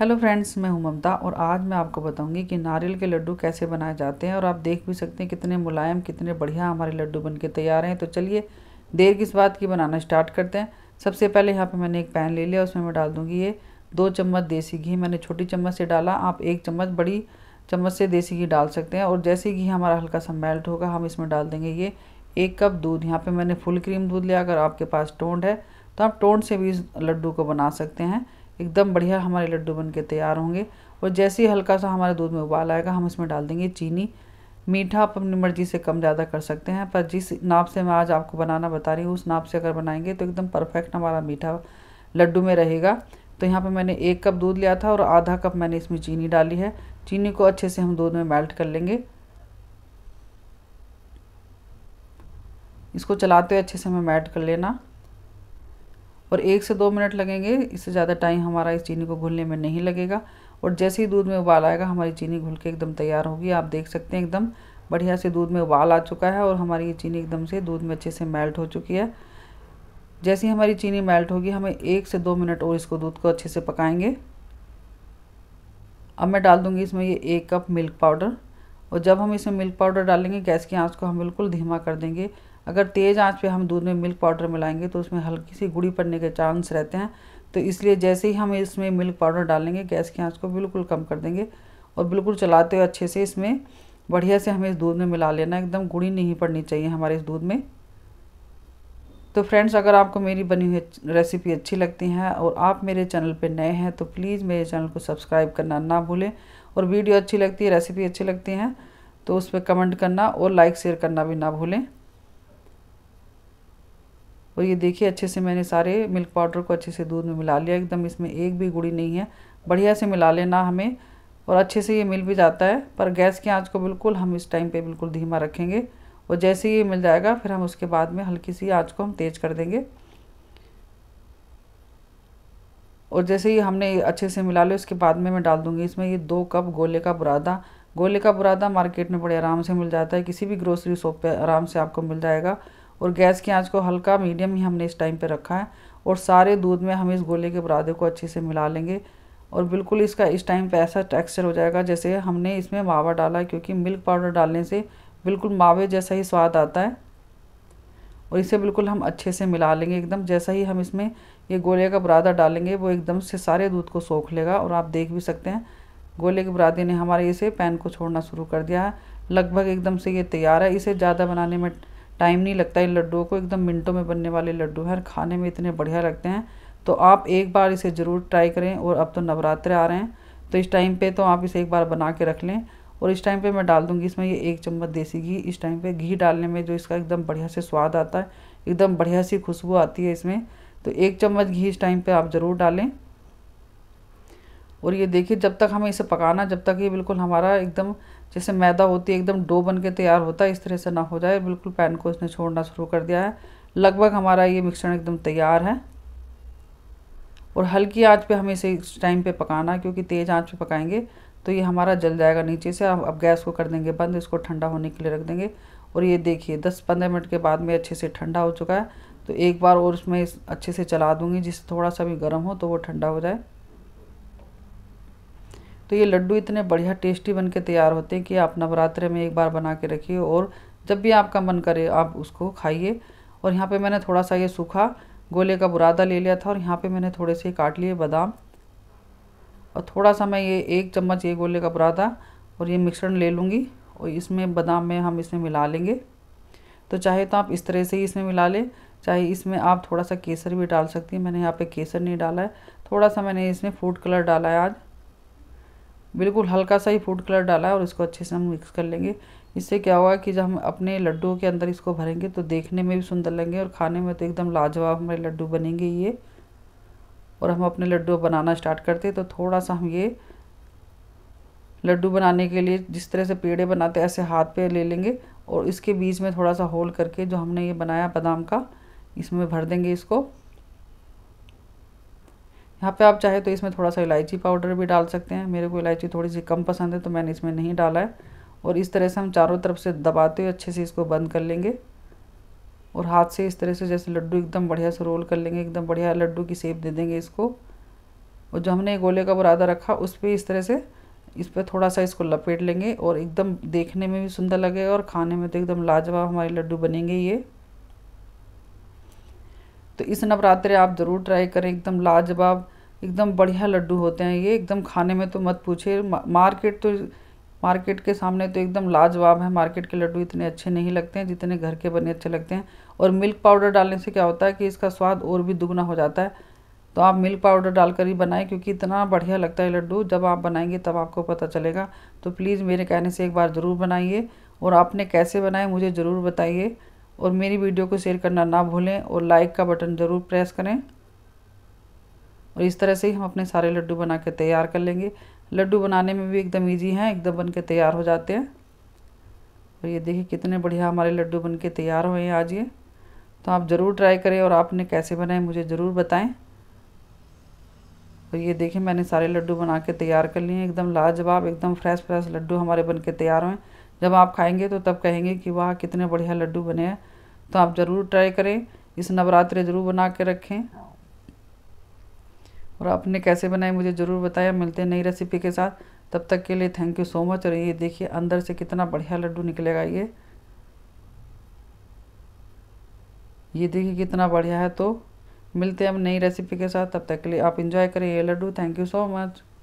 hello friends मैं हूं ममता और आज मैं आपको बताऊंगी कि नारियल के लड्डू कैसे बनाए जाते हैं और आप देख भी सकते हैं कितने मुलायम कितने बढ़िया हमारे लड्डू बन के तैयार हैं तो चलिए देर किस बात की बनाना स्टार्ट करते हैं सबसे पहले यहाँ पे मैंने एक पैन ले लिया उसमें मैं डाल दूँगी ये दो चम्मच देसी घी मैंने छोटी चम्मच से डाला आप एक चम्मच बड़ी चम्मच से देसी घी डाल सकते हैं और जैसे घी हमारा हल्का सा मेल्ट होगा हम इसमें डाल देंगे ये एक कप दूध यहाँ पर मैंने फुल क्रीम दूध लिया अगर आपके पास टोंड है तो आप टोंड से भी इस लड्डू को बना सकते हैं एकदम बढ़िया हमारे लड्डू बन के तैयार होंगे और जैसे ही हल्का सा हमारे दूध में उबाल आएगा हम इसमें डाल देंगे चीनी मीठा आप अपनी मर्ज़ी से कम ज़्यादा कर सकते हैं पर जिस नाप से मैं आज आपको बनाना बता रही हूँ उस नाप से अगर बनाएंगे तो एकदम परफेक्ट हमारा मीठा लड्डू में रहेगा तो यहाँ पर मैंने एक कप दूध लिया था और आधा कप मैंने इसमें चीनी डाली है चीनी को अच्छे से हम दूध में मेल्ट कर लेंगे इसको चलाते हुए अच्छे से हमें मेल्ट कर लेना और एक से दो मिनट लगेंगे इससे ज़्यादा टाइम हमारा इस चीनी को घुलने में नहीं लगेगा और जैसे ही दूध में उबाल आएगा हमारी चीनी घुल के एकदम तैयार होगी आप देख सकते हैं एकदम बढ़िया से दूध में उबाल आ चुका है और हमारी ये चीनी एकदम से दूध में अच्छे से मेल्ट हो चुकी है जैसे ही हमारी चीनी मेल्ट होगी हमें एक से दो मिनट और इसको दूध को अच्छे से पकाएंगे अब मैं डाल दूँगी इसमें ये एक कप मिल्क पाउडर और जब हम इसमें मिल्क पाउडर डालेंगे गैस की आंच को हम बिल्कुल धीमा कर देंगे अगर तेज़ आंच पे हम दूध में मिल्क पाउडर मिलाएंगे तो उसमें हल्की सी गुड़ी पड़ने के चांस रहते हैं तो इसलिए जैसे ही हम इसमें मिल्क पाउडर डालेंगे गैस की आंच को बिल्कुल कम कर देंगे और बिल्कुल चलाते हुए अच्छे से इसमें बढ़िया से हमें इस दूध में मिला लेना एकदम गुड़ी नहीं पड़नी चाहिए हमारे इस दूध में तो फ्रेंड्स अगर आपको मेरी बनी हुई रेसिपी अच्छी लगती है और आप मेरे चैनल पर नए हैं तो प्लीज़ मेरे चैनल को सब्सक्राइब करना ना भूलें और वीडियो अच्छी लगती है रेसिपी अच्छी लगती है तो उस पर कमेंट करना और लाइक शेयर करना भी ना भूलें और ये देखिए अच्छे से मैंने सारे मिल्क पाउडर को अच्छे से दूध में मिला लिया एकदम इसमें एक भी गुड़ी नहीं है बढ़िया से मिला लेना हमें और अच्छे से ये मिल भी जाता है पर गैस की आँच को बिल्कुल हम इस टाइम पर बिल्कुल धीमा रखेंगे और जैसे ही ये मिल जाएगा फिर हम उसके बाद में हल्की सी आँच को हम तेज़ कर देंगे और जैसे ही हमने अच्छे से मिला लिया उसके बाद में मैं डाल दूंगी इसमें ये दो कप गोले का बुरादा गोले का बुरादा मार्केट में बड़े आराम से मिल जाता है किसी भी ग्रोसरी शॉप पे आराम से आपको मिल जाएगा और गैस की आंच को हल्का मीडियम ही हमने इस टाइम पे रखा है और सारे दूध में हम इस गोले के बुरादे को अच्छे से मिला लेंगे और बिल्कुल इसका इस टाइम पे ऐसा टेक्सचर हो जाएगा जैसे हमने इसमें मावा डाला है क्योंकि मिल्क पाउडर डालने से बिल्कुल मावे जैसा ही स्वाद आता है और इसे बिल्कुल हम अच्छे से मिला लेंगे एकदम जैसा ही हम इसमें ये गोले का बुरादा डालेंगे वो एकदम से सारे दूध को सोख लेगा और आप देख भी सकते हैं गोले के बुरादे ने हमारे इसे पैन को छोड़ना शुरू कर दिया है लगभग एकदम से ये तैयार है इसे ज़्यादा बनाने में टाइम नहीं लगता इन लड्डुओं को एकदम मिनटों में बनने वाले लड्डू हैं खाने में इतने बढ़िया लगते हैं तो आप एक बार इसे ज़रूर ट्राई करें और अब तो नवरात्र आ रहे हैं तो इस टाइम पे तो आप इसे एक बार बना के रख लें और इस टाइम पे मैं डाल दूंगी इसमें ये एक चम्मच देसी घी इस टाइम पे घी डालने में जो इसका एकदम बढ़िया से स्वाद आता है एकदम बढ़िया सी खुशबू आती है इसमें तो एक चम्मच घी इस टाइम पे आप ज़रूर डालें और ये देखिए जब तक हमें इसे पकाना जब तक ये बिल्कुल हमारा एकदम जैसे मैदा होती है एकदम डो बन के तैयार होता है इस तरह से ना हो जाए बिल्कुल पैन को इसने छोड़ना शुरू कर दिया है लगभग हमारा ये मिक्सचर एकदम तैयार है और हल्की आंच पे हमें इसे इस टाइम पे पकाना क्योंकि तेज़ आंच पे पकाएंगे तो ये हमारा जल जाएगा नीचे से अब अब गैस को कर देंगे बंद इसको ठंडा होने के लिए रख देंगे और ये देखिए दस पंद्रह मिनट के बाद में अच्छे से ठंडा हो चुका है तो एक बार और इसमें अच्छे से चला दूँगी जिससे थोड़ा सा भी गर्म हो तो वो ठंडा हो जाए तो ये लड्डू इतने बढ़िया टेस्टी बन के तैयार होते हैं कि आप नवरात्रे में एक बार बना के रखिए और जब भी आपका मन करे आप उसको खाइए और यहाँ पे मैंने थोड़ा सा ये सूखा गोले का बुरादा ले लिया था और यहाँ पे मैंने थोड़े से काट लिए बादाम और थोड़ा सा मैं ये एक चम्मच ये गोले का बुरादा और ये मिश्रण ले लूँगी और इसमें बादाम में हम इसमें मिला लेंगे तो चाहे तो आप इस तरह से ही इसमें मिला लें चाहे इसमें आप थोड़ा सा केसर भी डाल सकती हैं मैंने यहाँ पे केसर नहीं डाला है थोड़ा सा मैंने इसमें फूड कलर डाला है आज बिल्कुल हल्का सा ही फूड कलर डाला है और इसको अच्छे से हम मिक्स कर लेंगे इससे क्या होगा कि जब हम अपने लड्डू के अंदर इसको भरेंगे तो देखने में भी सुंदर लगेंगे और खाने में तो एकदम लाजवाब हमारे लड्डू बनेंगे ये और हम अपने लड्डू बनाना स्टार्ट करते तो थोड़ा सा हम ये लड्डू बनाने के लिए जिस तरह से पेड़े बनाते ऐसे हाथ पे ले लेंगे और इसके बीच में थोड़ा सा होल करके जो हमने ये बनाया बादाम का इसमें भर देंगे इसको यहाँ पे आप चाहे तो इसमें थोड़ा सा इलायची पाउडर भी डाल सकते हैं मेरे को इलायची थोड़ी सी कम पसंद है तो मैंने इसमें नहीं डाला है और इस तरह से हम चारों तरफ से दबाते हुए अच्छे से इसको बंद कर लेंगे और हाथ से इस तरह से जैसे लड्डू एकदम बढ़िया से रोल कर लेंगे एकदम बढ़िया लड्डू की सेप दे देंगे इसको और जो हमने गोले का बुरादा रखा उस पर इस तरह से इस पर थोड़ा सा इसको लपेट लेंगे और एकदम देखने में भी सुंदर लगेगा और खाने में तो एकदम लाजवाब हमारे लड्डू बनेंगे ये तो इस नवरात्रे आप ज़रूर ट्राई करें एकदम लाजवाब एकदम बढ़िया लड्डू होते हैं ये एकदम खाने में तो मत पूछे मार्केट तो मार्केट के सामने तो एकदम लाजवाब है मार्केट के लड्डू इतने अच्छे नहीं लगते हैं जितने घर के बने अच्छे लगते हैं और मिल्क पाउडर डालने से क्या होता है कि इसका स्वाद और भी दुगना हो जाता है तो आप मिल्क पाउडर डालकर ही बनाएं क्योंकि इतना बढ़िया लगता है लड्डू जब आप बनाएंगे तब आपको पता चलेगा तो प्लीज़ मेरे कहने से एक बार ज़रूर बनाइए और आपने कैसे बनाए मुझे ज़रूर बताइए और मेरी वीडियो को शेयर करना ना भूलें और लाइक का बटन ज़रूर प्रेस करें और इस तरह से ही हम अपने सारे लड्डू बना के तैयार कर लेंगे लड्डू बनाने में भी एकदम ईजी हैं एकदम बन के तैयार हो जाते हैं और ये देखिए कितने बढ़िया हमारे लड्डू बन के तैयार हुए हैं आज ये तो आप ज़रूर ट्राई करें और आपने कैसे बनाए मुझे ज़रूर बताएँ और ये देखें मैंने सारे लड्डू बना के तैयार कर लिए एकदम लाजवाब एकदम फ्रेश फ्रेश लड्डू हमारे बन के तैयार हुए हैं जब आप खाएंगे तो तब कहेंगे कि वाह कितने बढ़िया लड्डू बने हैं तो आप ज़रूर ट्राई करें इस नवरात्रि ज़रूर बना के रखें और आपने कैसे बनाए मुझे ज़रूर बताया मिलते हैं नई रेसिपी के साथ तब तक के लिए थैंक यू सो मच और ये देखिए अंदर से कितना बढ़िया लड्डू निकलेगा ये ये देखिए कितना बढ़िया है तो मिलते हैं हम नई रेसिपी के साथ तब तक के लिए आप इन्जॉय करें ये laddoo thank you so much